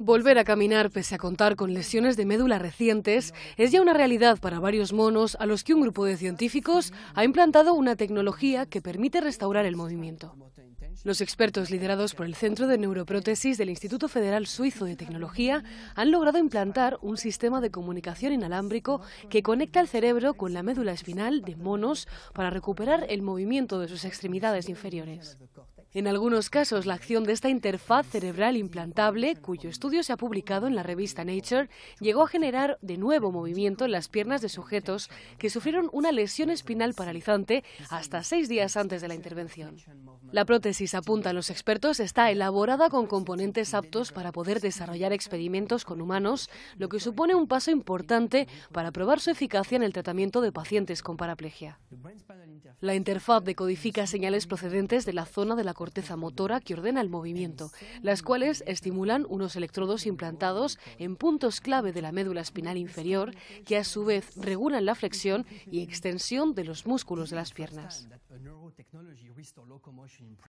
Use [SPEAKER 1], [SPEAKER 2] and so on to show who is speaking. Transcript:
[SPEAKER 1] Volver a caminar pese a contar con lesiones de médula recientes es ya una realidad para varios monos a los que un grupo de científicos ha implantado una tecnología que permite restaurar el movimiento. Los expertos liderados por el Centro de Neuroprótesis del Instituto Federal Suizo de Tecnología han logrado implantar un sistema de comunicación inalámbrico que conecta el cerebro con la médula espinal de monos para recuperar el movimiento de sus extremidades inferiores. En algunos casos, la acción de esta interfaz cerebral implantable, cuyo estudio se ha publicado en la revista Nature, llegó a generar de nuevo movimiento en las piernas de sujetos que sufrieron una lesión espinal paralizante hasta seis días antes de la intervención. La prótesis, apunta los expertos, está elaborada con componentes aptos para poder desarrollar experimentos con humanos, lo que supone un paso importante para probar su eficacia en el tratamiento de pacientes con paraplegia. La interfaz decodifica señales procedentes de la zona de la corteza motora que ordena el movimiento, las cuales estimulan unos electrodos implantados en puntos clave de la médula espinal inferior que a su vez regulan la flexión y extensión de los músculos de las piernas.